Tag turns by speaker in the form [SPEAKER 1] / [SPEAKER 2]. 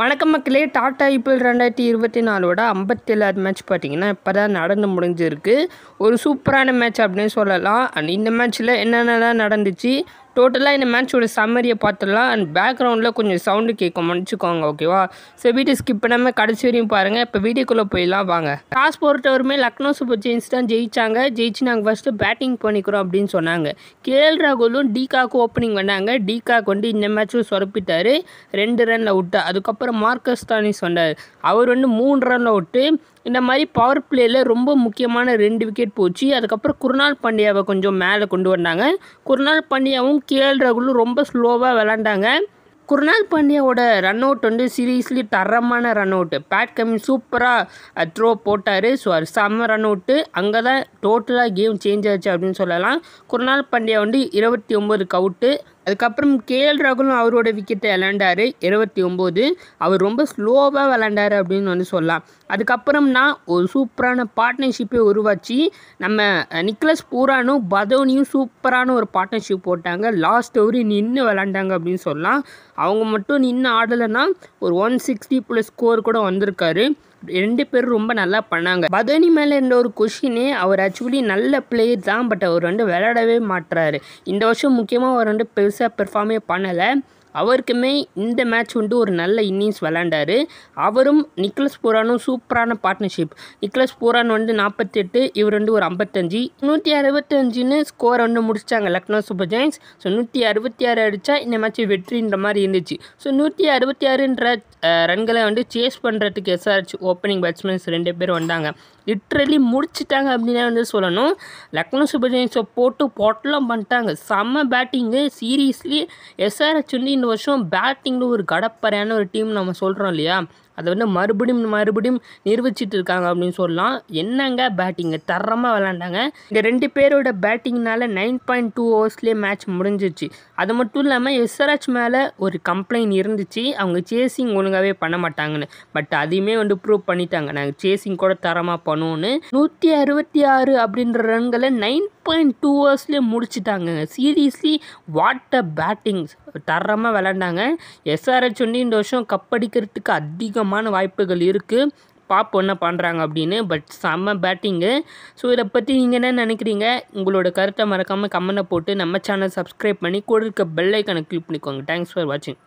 [SPEAKER 1] வணக்கம் மக்களே டாடா ஐபிஎல் ரெண்டாயிரத்தி இருபத்தி நாலோட ஐம்பத்தேழாவது மேட்ச் பார்த்தீங்கன்னா இப்போ தான் நடந்து முடிஞ்சிருக்கு ஒரு சூப்பரான மேட்ச் அப்படின்னு சொல்லலாம் அண்ட் இந்த மேட்ச்சில் என்னென்னலாம் நடந்துச்சு டோட்டலாக இந்த மேட்சோட சம்மரியை பார்த்துடலாம் அண்ட் பேக்ரவுண்டில் கொஞ்சம் சவுண்டு கேட்கும் மன்னிச்சுக்கோங்க ஓகேவா ஸோ வீடியோ ஸ்கிப் பண்ணாமல் கடைசி வரையும் பாருங்கள் இப்போ வீடியோக்குள்ளே போயிடலாம் வாங்க டாஸ் போட்டவருமே லக்னோ சூப்பர் ஜெயின்ஸ் தான் ஜெயிச்சாங்க ஜெயிச்சு நாங்கள் ஃபஸ்ட்டு பேட்டிங் பண்ணிக்கிறோம் அப்படின்னு சொன்னாங்க கேஎல் ராகுலும் டீகாக்கு ஓப்பனிங் பண்ணாங்க டீகாக் வந்து இந்த மேட்சும் சொரப்பிட்டார் ரெண்டு ரனில் விட்டு அதுக்கப்புறம் மார்க்கஸ் தானிஸ் சொன்னார் அவர் வந்து மூணு ரனில் விட்டு இந்த மாதிரி பவர் பிளேயில் ரொம்ப முக்கியமான ரெண்டு விக்கெட் போச்சு அதுக்கப்புறம் குருநாள் பாண்டியாவை கொஞ்சம் மேலே கொண்டு வந்தாங்க குருநாள் பாண்டியாவும் கேஎல் ராகுலும் ரொம்ப ஸ்லோவாக விளாண்டாங்க குருநாள் பாண்டியாவோட ரன் அவுட் வந்து சீரியஸ்லி தரமான ரன் அவுட்டு பேட் கம்மி சூப்பராக த்ரோ போட்டார் ஸோ அது செம்ம ரன் அவுட்டு அங்கே தான் டோட்டலாக கேம் சேஞ்ச் ஆச்சு அப்படின்னு சொல்லலாம் குருநாள் பாண்டியா வந்து இருபத்தி ஒம்பதுக்கு அவுட்டு அதுக்கப்புறம் கே எல் ராகுலும் அவரோட விக்கெட்டை விளாண்டார் இருபத்தி ஒம்போது அவர் ரொம்ப ஸ்லோவாக விளாண்டார் அப்படின்னு வந்து சொல்லலாம் அதுக்கப்புறம்னா ஒரு சூப்பரான பார்ட்னர்ஷிப்பை உருவாச்சு நம்ம நிக்லஸ் பூரானும் பதோனியும் சூப்பரான ஒரு பார்ட்னர்ஷிப் போட்டாங்க லாஸ்ட் ஓவர் நின்று விளாண்டாங்க அப்படின்னு சொல்லலாம் அவங்க மட்டும் நின்று ஆடலைன்னா ஒரு ஒன் சிக்ஸ்டி ப்ளஸ் ஸ்கோர் கூட வந்திருக்காரு ரெண்டு பேரும் ரொம்ப நல்லா பண்ணாங்க பதனி மேலே இருந்த ஒரு கொஷினே அவர் ஆக்சுவலி நல்ல பிளேயர் தான் பட் அவர் வந்து விளையாடவே மாட்டுறாரு இந்த வருஷம் முக்கியமாக அவர் வந்து பெருசாக பெர்ஃபார்மே பண்ணலை அவருக்குமே இந்த மேட்ச் வந்து ஒரு நல்ல இன்னிங்ஸ் விளாண்டார் அவரும் நிக்லஸ் பூரானும் சூப்பரான பார்ட்னர்ஷிப் நிக்லஸ் பூரான் வந்து நாற்பத்தெட்டு இவர் வந்து ஒரு ஐம்பத்தஞ்சு நூற்றி அறுபத்தஞ்சுன்னு ஸ்கோர் வந்து முடிச்சிட்டாங்க லக்னோ சூப்பர் ஜெயின்ஸ் ஸோ நூற்றி அறுபத்தி ஆறு அடித்தா இந்த மேட்ச் வெற்றின்ற மாதிரி இருந்துச்சு ஸோ நூற்றி அறுபத்தி ஆறுன்ற ரன்களை வந்து சேஸ் பண்ணுறதுக்கு எஸ்ஆர்ஹெச் ஓப்பனிங் பேட்ஸ்மேன்ஸ் ரெண்டு பேர் வந்தாங்க லிட்ரலி முடிச்சிட்டாங்க அப்படின்னா வந்து சொல்லணும் லக்னோ சூப்பர் ஜெயின்ஸை போட்டு பொட்டலாம் பண்ணிட்டாங்க செம்ம பேட்டிங்கு சீரியஸ்லி எஸ்ஆர்ஹெச் வந்து இந்த வருஷம் பேட்டிங்கில் ஒரு கடப்பறையான ஒரு டீம் நம்ம சொல்கிறோம் இல்லையா அதை வந்து மறுபடியும் மறுபடியும் நிரூபிச்சிட்டு இருக்காங்க அப்படின்னு சொல்லலாம் என்னங்க பேட்டிங்கு தரமாக விளாண்டாங்க இந்த ரெண்டு பேரோட பேட்டிங்னால நைன் பாயிண்ட் டூ ஹவர்ஸ்லேயே மேட்ச் முடிஞ்சிச்சு அது மட்டும் இல்லாமல் எஸ்ஆர்ஹெச் மேலே ஒரு கம்ப்ளைண்ட் இருந்துச்சு அவங்க சேசிங் ஒழுங்காகவே பண்ண மாட்டாங்கன்னு பட் அதையுமே வந்து ப்ரூவ் பண்ணிட்டாங்க நாங்கள் சேசிங் கூட தரமாக பண்ணுவோன்னு நூற்றி அறுபத்தி ஆறு அப்படின்ற ரன்களை நைன் பாயிண்ட் டூ ஹவர்ஸ்லேயே முடிச்சுட்டாங்க சீரியஸ்லி வாட் பேட்டிங்ஸ் பேட்டிங் தரமாக விளாண்டாங்க எஸ்ஆர்ஹெச் வந்து இந்த வருஷம் கப் அடிக்கிறதுக்கு அதிகம் அதிகமான வாய்ப்புகள் இருக்குது பாப்போ என்ன பண்ணுறாங்க அப்படின்னு பட் செம்ம பேட்டிங்கு ஸோ இதை பற்றி நீங்கள் என்ன நினைக்கிறீங்க உங்களோட கருத்தை மறக்காமல் கமெண்ட்டை போட்டு நம்ம சேனல் சப்ஸ்கிரைப் பண்ணி கூட இருக்க பெல்லைக்கனை கிளிக் பண்ணிக்கோங்க தேங்க்ஸ் ஃபார் வாட்சிங்